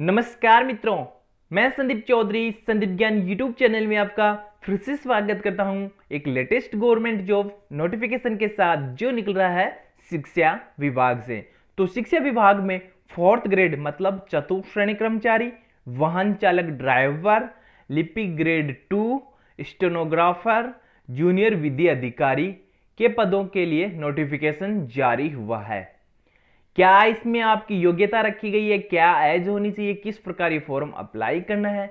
नमस्कार मित्रों मैं संदीप चौधरी संदीप ज्ञान यूट्यूब चैनल में आपका फिर से स्वागत करता हूं एक लेटेस्ट गवर्नमेंट जॉब नोटिफिकेशन के साथ जो निकल रहा है शिक्षा विभाग से तो शिक्षा विभाग में फोर्थ ग्रेड मतलब चतुर्थ श्रेणी कर्मचारी वाहन चालक ड्राइवर लिपि ग्रेड टू स्टेनोग्राफर जूनियर विधि अधिकारी के पदों के लिए नोटिफिकेशन जारी हुआ है क्या इसमें आपकी योग्यता रखी गई है क्या एज होनी चाहिए किस प्रकार ये फॉर्म अप्लाई करना है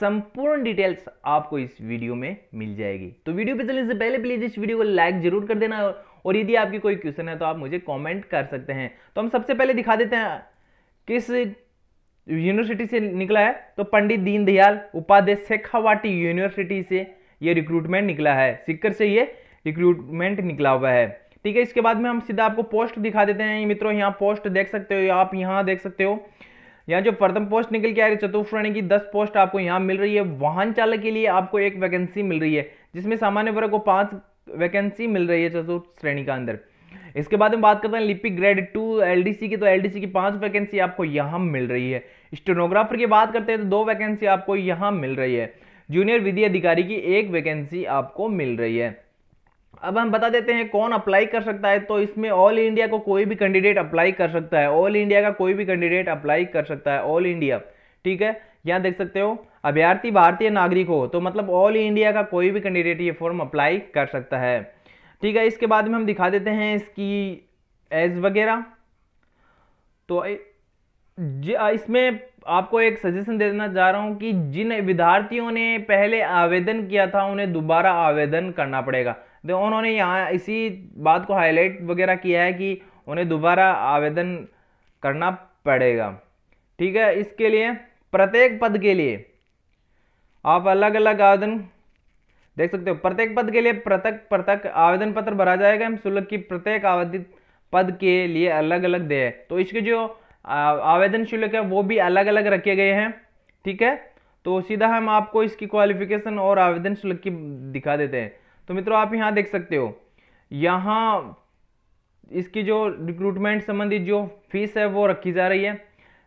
संपूर्ण डिटेल्स आपको इस वीडियो में मिल जाएगी तो वीडियो पे चलने से पहले प्लीज इस वीडियो को लाइक जरूर कर देना और यदि आपकी कोई क्वेश्चन है तो आप मुझे कमेंट कर सकते हैं तो हम सबसे पहले दिखा देते हैं किस यूनिवर्सिटी से निकला है तो पंडित दीनदयाल उपाध्याय शेखावाटी यूनिवर्सिटी से ये रिक्रूटमेंट निकला है सिक्कर से ये रिक्रूटमेंट निकला हुआ है ठीक है इसके बाद में हम सीधा आपको पोस्ट दिखा देते हैं मित्रों यहाँ पोस्ट देख सकते हो आप यहाँ देख सकते हो यहाँ जो प्रथम पोस्ट निकल के आ रही है चतुर्थ श्रेणी की दस पोस्ट आपको यहाँ मिल रही है वाहन चालक के लिए आपको एक वैकेंसी मिल रही है जिसमें सामान्य वर्ग को पांच वैकेंसी मिल रही है चतुर्थ श्रेणी का अंदर इसके बाद हम बात करते हैं लिपिक ग्रेड टू एलडीसी की तो एलडीसी की पांच वैकेंसी आपको यहाँ मिल रही है स्टेनोग्राफर की बात करते हैं तो दो वैकेंसी आपको यहाँ मिल रही है जूनियर विधि अधिकारी की एक वैकेंसी आपको मिल रही है अब हम बता देते हैं कौन अप्लाई कर सकता है तो इसमें ऑल इंडिया को कोई भी कैंडिडेट अप्लाई कर सकता है ऑल इंडिया का कोई भी कैंडिडेट अप्लाई कर सकता है ऑल इंडिया ठीक है यहाँ देख सकते हो अभ्यर्थी भारतीय नागरिक हो तो मतलब ऑल इंडिया का कोई भी कैंडिडेट ये फॉर्म अप्लाई कर सकता है ठीक है इसके बाद में हम दिखा देते हैं इसकी एज वगैरह तो इसमें आपको एक सजेशन देना चाह रहा हूँ कि जिन विद्यार्थियों ने पहले आवेदन किया था उन्हें दोबारा आवेदन करना पड़ेगा तो उन्होंने यहाँ इसी बात को हाईलाइट वगैरह किया है कि उन्हें दोबारा आवेदन करना पड़ेगा ठीक है इसके लिए प्रत्येक पद के लिए आप अलग अलग आवेदन देख सकते हो प्रत्येक पद के लिए पृथक पृथक आवेदन पत्र भरा जाएगा हम शुल्क की प्रत्येक आवेदित पद के लिए अलग अलग दे तो इसके जो आवेदन शुल्क है वो भी अलग अलग रखे गए हैं ठीक है तो सीधा हम आपको इसकी क्वालिफिकेशन और आवेदन शुल्क की दिखा देते हैं तो मित्रों आप यहाँ देख सकते हो यहाँ इसकी जो रिक्रूटमेंट संबंधित जो फीस है वो रखी जा रही है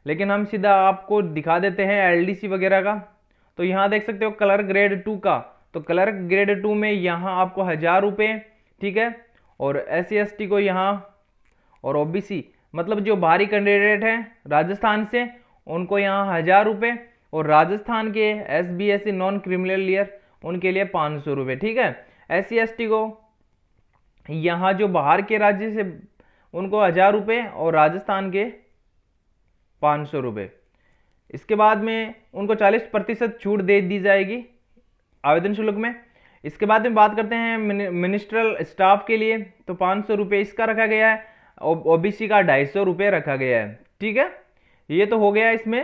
लेकिन हम सीधा आपको दिखा देते हैं एलडीसी वगैरह का तो यहाँ देख सकते हो कलर ग्रेड टू का तो कलर ग्रेड टू में यहाँ आपको हज़ार रुपये ठीक है और एस सी e को यहाँ और ओ मतलब जो बाहरी कैंडिडेट हैं राजस्थान से उनको यहाँ हज़ार रुपये और राजस्थान के S B S C non criminal layer उनके लिए पाँच सौ रुपये ठीक है एस सी को यहाँ जो बाहर के राज्य से उनको हज़ार रुपये और राजस्थान के पाँच सौ रुपये इसके बाद में उनको चालीस प्रतिशत छूट दे दी जाएगी आवेदन शुल्क में इसके बाद में बात करते हैं मिनिस्ट्रल स्टाफ के लिए तो पाँच सौ रुपये इसका रखा गया है ओ बी सी का ढाई सौ रुपये रखा गया है ठीक है ये तो हो गया इसमें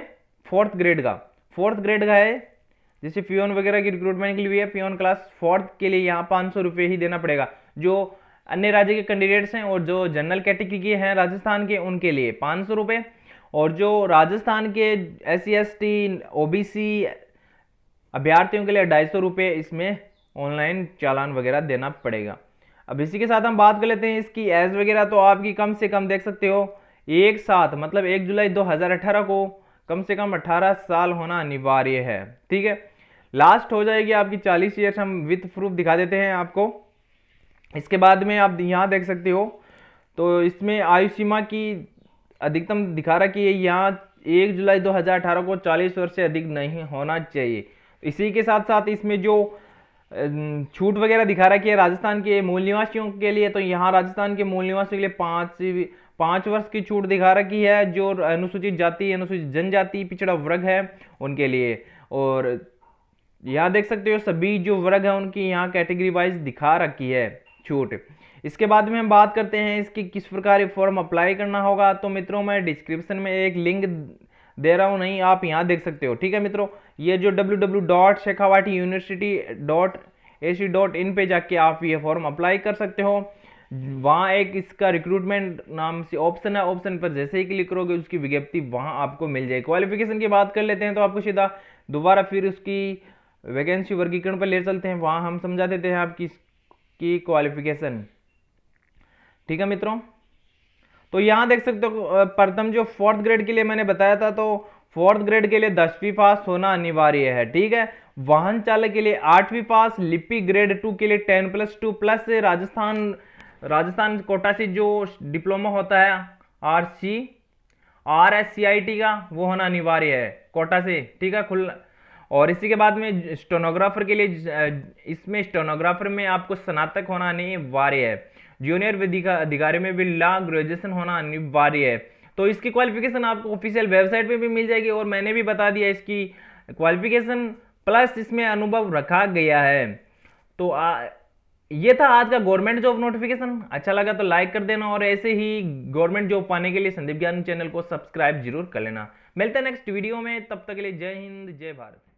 फोर्थ ग्रेड का फोर्थ ग्रेड का है जैसे पियोन वगैरह की रिक्रूटमेंट के लिए पियोन क्लास फोर्थ के लिए यहाँ पाँच सौ रुपये ही देना पड़ेगा जो अन्य राज्य के कैंडिडेट्स हैं और जो जनरल कैटेगरी के हैं राजस्थान के उनके लिए पाँच सौ रुपये और जो राजस्थान के S C S T O B C अभ्यर्थियों के लिए ढाई सौ रुपये इसमें ऑनलाइन चालान वगैरह देना पड़ेगा अब इसी के साथ हम बात कर लेते हैं इसकी एज वगैरह तो आपकी कम से कम देख सकते हो एक साथ मतलब एक जुलाई 2018 को कम से कम 18 साल होना अनिवार्य है ठीक है लास्ट हो जाएगी आपकी चालीस ईयर्स हम विथ प्रूफ दिखा देते हैं आपको इसके बाद में आप यहाँ देख सकते हो तो इसमें आयु सीमा की अधिकतम दिखा रहा कि यहाँ एक जुलाई 2018 को 40 वर्ष से अधिक नहीं होना चाहिए इसी के साथ साथ इसमें जो छूट वगैरह दिखा रहा है कि राजस्थान के मूल निवासियों के लिए तो यहाँ राजस्थान के मूल निवासियों के लिए पाँच पाँच वर्ष की छूट दिखा रखी है जो अनुसूचित जाति अनुसूचित जनजाति पिछड़ा वर्ग है उनके लिए और यहाँ देख सकते हो सभी जो वर्ग है उनकी यहाँ कैटेगरी वाइज दिखा रखी है छूट इसके बाद में हम बात करते हैं इसकी किस प्रकार फॉर्म अप्लाई करना होगा तो मित्रों मैं डिस्क्रिप्शन में एक लिंक दे रहा हूँ नहीं आप यहाँ देख सकते हो ठीक है मित्रों ये जो W W dot Shekhawati university dot A C dot in पर जाके आप ये फॉर्म अप्लाई कर सकते हो वहाँ एक इसका रिक्रूटमेंट नाम से ऑप्शन है ऑप्शन पर जैसे ही क्लिक करोगे उसकी विज्ञप्ति वहाँ आपको मिल जाएगी क्वालिफिकेशन की बात कर लेते हैं तो आपको सीधा दोबारा फिर उसकी वैकेंसी वर्गीकरण पर ले चलते हैं वहाँ हम समझा देते हैं आपकी की क्वालिफिकेशन ठीक है मित्रों तो यहाँ देख सकते हो प्रथम जो फोर्थ ग्रेड के लिए मैंने बताया था तो फोर्थ ग्रेड के लिए दसवीं पास होना अनिवार्य है ठीक है वाहन चालक के लिए आठवीं पास लिपि ग्रेड टू के लिए ten plus two plus Rajasthan Rajasthan Kota से जो डिप्लोमा होता है R C R S C I T का वो होना अनिवार्य है कोटा से ठीक है खुला और इसी के बाद में स्टोनोग्राफर के लिए इसमें स्टोनोग्राफर में आपको स्नातक होना अनिवार्य है जूनियर अधिकारी में भी ला ग्रेजुएशन होना अनिवार्य है तो इसकी क्वालिफिकेशन आपको ऑफिशियल वेबसाइट पे भी मिल जाएगी और मैंने भी बता दिया इसकी क्वालिफिकेशन प्लस इसमें अनुभव रखा गया है तो आ, ये था आज का गवर्नमेंट जॉब नोटिफिकेशन अच्छा लगा तो लाइक कर देना और ऐसे ही गवर्नमेंट जॉब पाने के लिए संदीप ज्ञान चैनल को सब्सक्राइब जरूर कर लेना मिलते हैं नेक्स्ट वीडियो में तब तक के लिए जय हिंद जय भारत